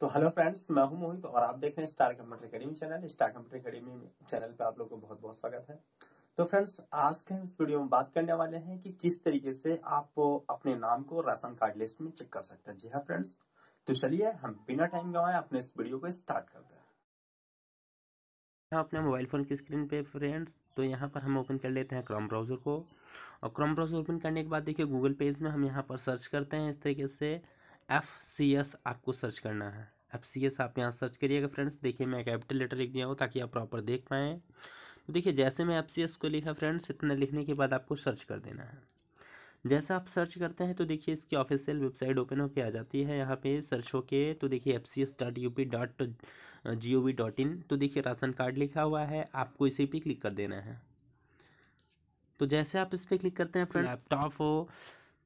तो hello friends मैं हूं मोहित और आप देख रहे हैं Star Computer Academy channel Star Computer Academy channel पे आप लोगों को बहुत बहुत स्वागत है तो फ्रेंड्स आज के इस वीडियो में बात करने वाले हैं कि किस तरीके से आप अपने नाम को राशन कार्ड लिस्ट में चेक कर सकते हैं जी हाँ फ्रेंड्स तो चलिए हम बिना टाइम गवाए अपने इस वीडियो को स्टार्ट करते हैं यहाँ अपने मोबाइल फ़ोन की स्क्रीन पे फ्रेंड्स तो यहाँ पर हम ओपन कर लेते हैं क्रोम ब्राउज़र को और क्रोम ब्राउज़र ओपन करने के बाद देखिए गूगल पेज में हम यहाँ पर सर्च करते हैं इस तरीके से एफ सी एस आपको सर्च करना है एफ सी एस आप यहाँ सर्च करिएगा फ्रेंड्स देखिए मैं कैपिटल लेटर लिख दिया हूँ ताकि आप प्रॉपर देख पाएँ तो देखिए जैसे मैं एफ सी एस को लिखा फ्रेंड्स इतना लिखने के बाद आपको सर्च कर देना है जैसा आप सर्च करते हैं तो देखिए इसकी ऑफिशियल वेबसाइट ओपन होकर आ जाती है यहाँ पे सर्च होके तो देखिए F C S dot U P dot G O V dot in तो देखिए राशन कार्ड लिखा हुआ है आपको इसी पे क्लिक कर देना है तो जैसे आप इस पर क्लिक करते हैं फ्रेंड लैपटॉप हो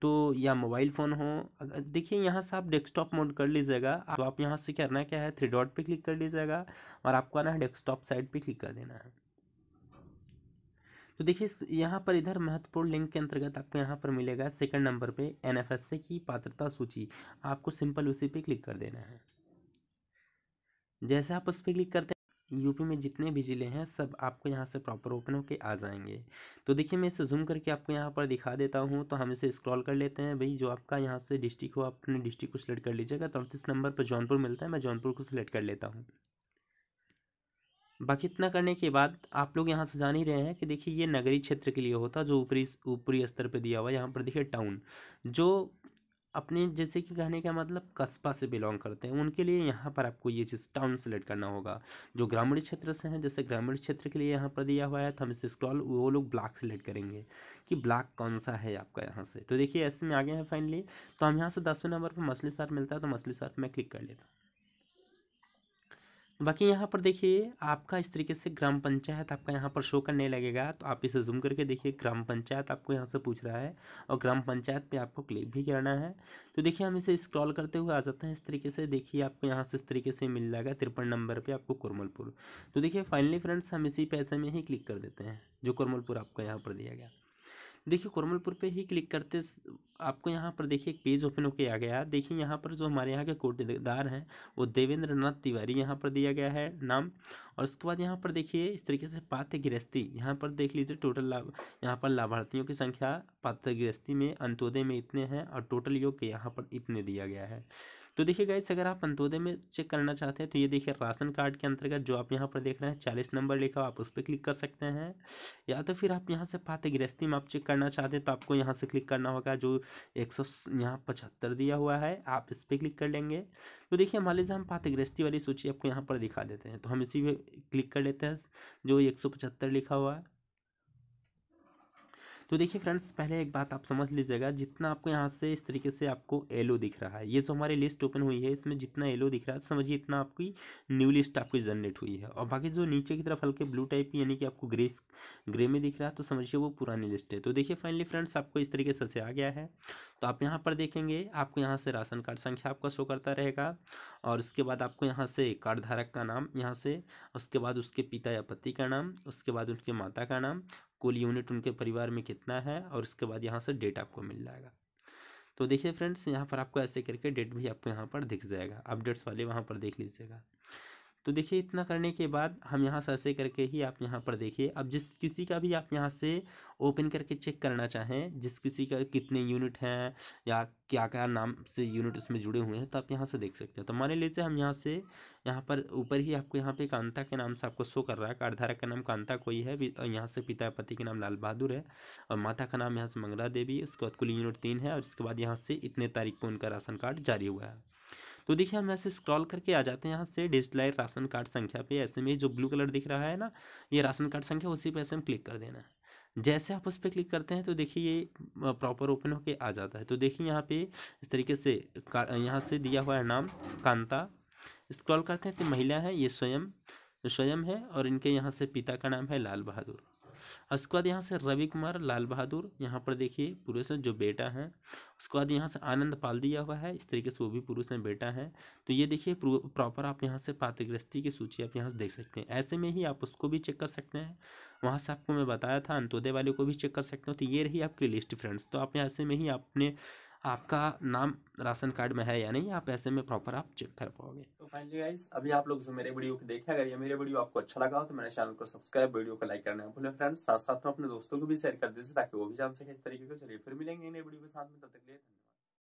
तो या मोबाइल फ़ोन हो अगर देखिए यहाँ से आप डेस्कटॉप मोड कर लीजिएगा तो आप यहाँ से करना क्या है थ्री डॉट पे क्लिक कर लीजिएगा और आपको आना है डेस्कटॉप साइड पे क्लिक कर देना है तो देखिए यहाँ पर इधर महत्वपूर्ण लिंक के अंतर्गत आपको यहाँ पर मिलेगा सेकंड नंबर पे एन की पात्रता सूची आपको सिंपल उसी पर क्लिक कर देना है जैसे आप उस पर क्लिक करते हैं यूपी में जितने भी ज़िले हैं सब आपको यहाँ से प्रॉपर ओपन होकर आ जाएंगे तो देखिए मैं इसे जूम करके आपको यहाँ पर दिखा देता हूँ तो हम इसे स्क्रॉल कर लेते हैं भाई जो आपका यहाँ से डिस्ट्रिक्ट हो आप अपने डिस्ट्रिक्ट को सिलेक्ट कर लीजिएगा चौंतीस तो नंबर पर जौनपुर मिलता है मैं जौनपुर को सिलेक्ट कर लेता हूँ बाकी इतना करने के बाद आप लोग यहाँ से जान ही रहे हैं कि देखिए ये नगरीय क्षेत्र के लिए होता जो ऊपरी ऊपरी स्तर पर दिया हुआ यहाँ पर देखिए टाउन जो अपने जैसे कि कहने का मतलब कस्बा से बिलोंग करते हैं उनके लिए यहाँ पर आपको ये चीज़ टाउन सेलेक्ट करना होगा जो ग्रामीण क्षेत्र से हैं जैसे ग्रामीण क्षेत्र के लिए यहाँ पर दिया हुआ है तो हम इसे स्क्रॉल वो लोग ब्लॉक सेलेक्ट करेंगे कि ब्लॉक कौन सा है आपका यहाँ से तो देखिए ऐसे में आ गए हैं फाइनली तो हम यहाँ से दसवें नंबर पर मछली सार मिलता है तो मछली सार में क्लिक कर लेता हूँ बाकी यहाँ पर देखिए आपका इस तरीके से ग्राम पंचायत आपका यहाँ पर शो करने लगेगा तो आप इसे जूम करके देखिए ग्राम पंचायत आपको यहाँ से पूछ रहा है और ग्राम पंचायत पे आपको क्लिक भी करना है तो देखिए हम इसे स्क्रॉल करते हुए आ जाते हैं इस तरीके से देखिए आपको यहाँ से इस तरीके से मिल जाएगा तिरपन नंबर पर आपको कोरमलपुर तो देखिए फाइनली फ्रेंड्स हम इसी पैसे में ही क्लिक कर देते हैं जो कोरमलपुर आपको यहाँ पर दिया गया देखिए कोरमलपुर पे ही क्लिक करते आपको यहाँ पर देखिए एक पेज ओपन होके आ गया देखिए यहाँ पर जो हमारे यहाँ के कोटेदार हैं वो देवेंद्र नाथ तिवारी यहाँ पर दिया गया है नाम और उसके बाद यहाँ पर देखिए इस तरीके से पात्र गृहस्थी यहाँ पर देख लीजिए टोटल लाभ यहाँ पर लाभार्थियों की संख्या पात्र गृहस्थी में अंत्योदय में इतने हैं और टोटल योग यहाँ पर इतने दिया गया है तो देखिए गाइस अगर आप अंत्योदय में चेक करना चाहते हैं तो ये देखिए राशन कार्ड के अंतर्गत जो आप यहाँ पर देख रहे हैं चालीस नंबर लिखा हो आप उस पर क्लिक कर सकते हैं या तो फिर आप यहाँ से पाते गृहस्थी में आप चेक करना चाहते हैं तो आपको यहाँ से क्लिक करना होगा जो एक सौ यहाँ पचहत्तर दिया हुआ है आप इस पर क्लिक कर लेंगे तो देखिए मान लीजिए हम पाते गृहस्थी वाली सूची आपको यहाँ पर दिखा देते हैं तो हम इसी पर क्लिक कर लेते हैं जो एक लिखा हुआ है तो देखिए फ्रेंड्स पहले एक बात आप समझ लीजिएगा जितना आपको यहाँ से इस तरीके से आपको एलो दिख रहा है ये जो हमारी लिस्ट ओपन हुई है इसमें जितना एलो दिख रहा है तो समझिए इतना आपकी न्यू लिस्ट आपकी जनरेट हुई है और बाकी जो नीचे की तरफ हल्के ब्लू टाइप यानी कि आपको ग्रे ग्रे में दिख रहा है तो समझिए वो पुरानी लिस्ट है तो देखिए फाइनली फ्रेंड्स आपको इस तरीके से आ गया है तो आप यहाँ पर देखेंगे आपको यहाँ से राशन कार्ड संख्या आपका शो करता रहेगा और उसके बाद आपको यहाँ से कार्ड धारक का नाम यहाँ से उसके बाद उसके पिता या पति का नाम उसके बाद उनके माता का नाम कुल यूनिट उनके परिवार में कितना है और उसके बाद यहाँ से डेट आपको मिल जाएगा तो देखिए फ्रेंड्स यहाँ पर आपको ऐसे करके डेट भी आपको यहाँ पर दिख जाएगा अपडेट्स वाले वहाँ पर देख लीजिएगा तो देखिए इतना करने के बाद हम यहाँ से ऐसे करके ही आप यहाँ पर देखिए अब जिस किसी का भी आप यहाँ से ओपन करके चेक करना चाहें जिस किसी का कितने यूनिट हैं या क्या क्या नाम से यूनिट उसमें जुड़े हुए हैं तो आप यहाँ से देख सकते हैं तो मान लीजिए हम यहाँ से यहाँ पर ऊपर ही आपको यहाँ पे कांता के नाम से आपको शो कर रहा है कार्डधारक का नाम कांता कोई है और यहाँ से पिता पति के नाम लाल बहादुर है और माता का नाम यहाँ से मंगला देवी उसके बाद कुल यूनिट तीन है और उसके बाद यहाँ से इतने तारीख को उनका राशन कार्ड जारी हुआ है तो देखिए हम ऐसे स्क्रॉल करके आ जाते हैं यहाँ से डिजिटलाइज राशन कार्ड संख्या पे ऐसे में जो ब्लू कलर दिख रहा है ना ये राशन कार्ड संख्या उसी पे ऐसे हम क्लिक कर देना है जैसे आप उस पर क्लिक करते हैं तो देखिए ये प्रॉपर ओपन होके आ जाता है तो देखिए यहाँ पे इस तरीके से यहाँ से दिया हुआ है नाम कांता स्क्रॉल करते हैं तो महिला है ये स्वयं स्वयं है और इनके यहाँ से पिता का नाम है लाल बहादुर उसके बाद यहाँ से रवि कुमार लाल बहादुर यहाँ पर देखिए पुरुष जो बेटा है उसके बाद यहाँ से आनंद पाल दिया हुआ है इस तरीके से वो भी पुरुष हैं बेटा है तो ये देखिए प्रॉपर आप यहाँ से पात्रग्रस्ती की सूची आप यहाँ से देख सकते हैं ऐसे में ही आप उसको भी चेक कर सकते हैं वहाँ से आपको मैं बताया था अंत्योदय वाले को भी चेक कर सकते हो तो ये रही आपकी लिस्ट फ्रेंड्स तो आप ऐसे में ही आपने आपका नाम राशन कार्ड में है या नहीं आप ऐसे में प्रॉपर आप चेक कर पाओगे तो फाइनली गाइस अभी आप लोग जो मेरे वीडियो को देखे अगर ये मेरे वीडियो आपको अच्छा लगा हो तो मेरे चैनल को सब्सक्राइब वीडियो को लाइक करना भूलें फ्रेंड्स साथ साथ में अपने दोस्तों को भी शेयर कर दीजिए ताकि वो भी जान सके इस तरीके को चलिए फिर मिलेंगे नए वीडियो के साथ में तब तक लिए